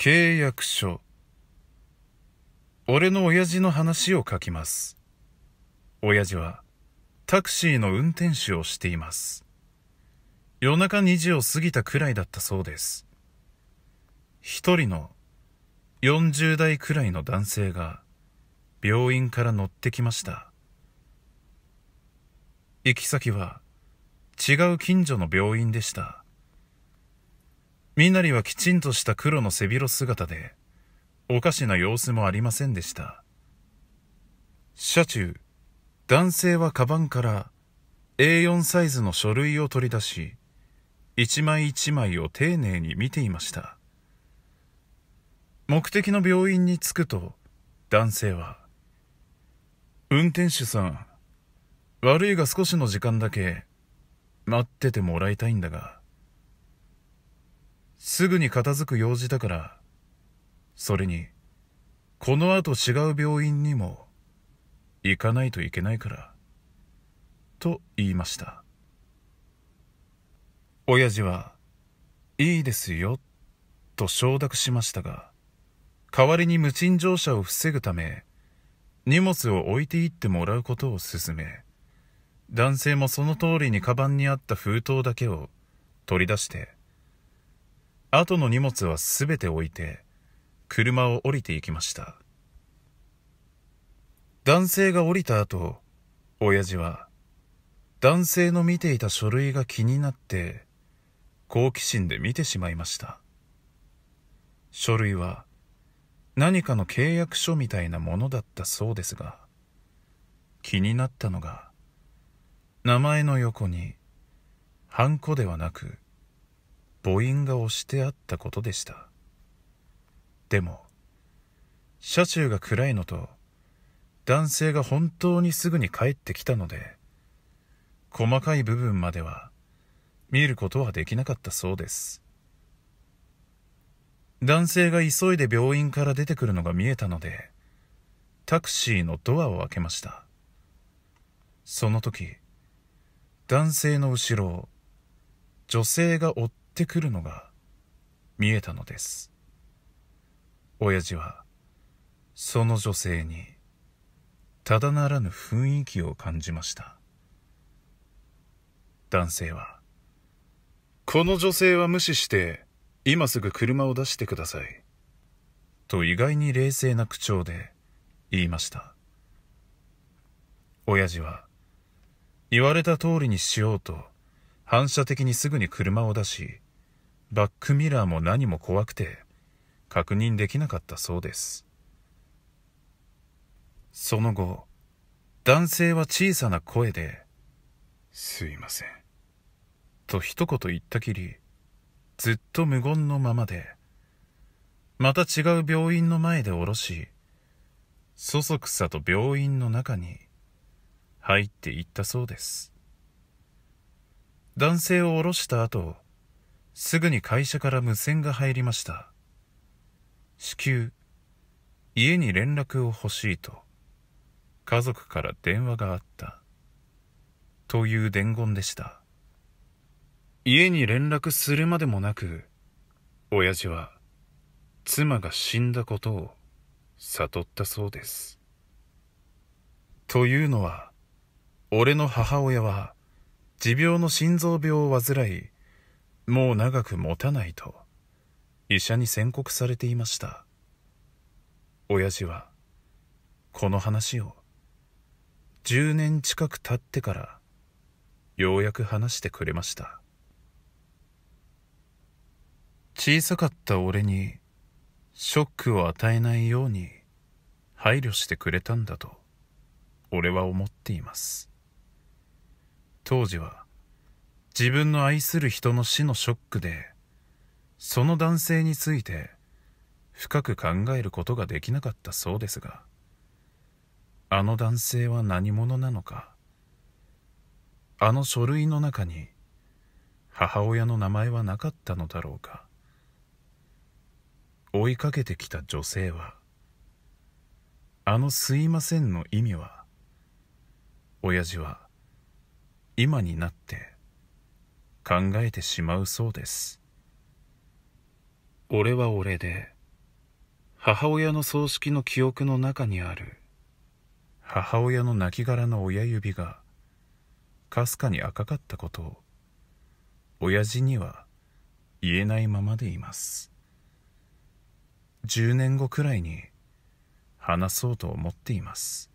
契約書俺の親父の話を書きます。親父はタクシーの運転手をしています。夜中2時を過ぎたくらいだったそうです。一人の40代くらいの男性が病院から乗ってきました。行き先は違う近所の病院でした。身なりはきちんとした黒の背広姿で、おかしな様子もありませんでした。車中、男性はカバンから A4 サイズの書類を取り出し、一枚一枚を丁寧に見ていました。目的の病院に着くと、男性は、運転手さん、悪いが少しの時間だけ、待っててもらいたいんだが、すぐに片付く用事だから、それに、この後違う病院にも行かないといけないから、と言いました。親父は、いいですよ、と承諾しましたが、代わりに無賃乗車を防ぐため、荷物を置いていってもらうことを勧め、男性もその通りにカバンにあった封筒だけを取り出して、後の荷物はすべて置いて車を降りていきました男性が降りた後親父は男性の見ていた書類が気になって好奇心で見てしまいました書類は何かの契約書みたいなものだったそうですが気になったのが名前の横にハンコではなく母音が押してあったことでしたでも車中が暗いのと男性が本当にすぐに帰ってきたので細かい部分までは見ることはできなかったそうです男性が急いで病院から出てくるのが見えたのでタクシーのドアを開けましたその時男性の後ろを女性が追っってくるのが見えたのです。親父は、その女性に、ただならぬ雰囲気を感じました。男性は、この女性は無視して、今すぐ車を出してください。と意外に冷静な口調で言いました。親父は、言われた通りにしようと、反射的にすぐに車を出し、バックミラーも何も怖くて確認できなかったそうですその後男性は小さな声で「すいません」と一言言ったきりずっと無言のままでまた違う病院の前で降ろしそそくさと病院の中に入っていったそうです男性を降ろした後すぐに会社から無線が入りました。至急、家に連絡を欲しいと、家族から電話があった。という伝言でした。家に連絡するまでもなく、親父は、妻が死んだことを悟ったそうです。というのは、俺の母親は、持病の心臓病を患い、もう長く持たないと医者に宣告されていました親父はこの話を10年近く経ってからようやく話してくれました小さかった俺にショックを与えないように配慮してくれたんだと俺は思っています当時は自分の愛する人の死のショックで、その男性について深く考えることができなかったそうですが、あの男性は何者なのか、あの書類の中に母親の名前はなかったのだろうか、追いかけてきた女性は、あのすいませんの意味は、親父は今になって考えてしまうそうです俺は俺で母親の葬式の記憶の中にある母親の亡骸の親指がかすかに赤かったことを親父には言えないままでいます10年後くらいに話そうと思っています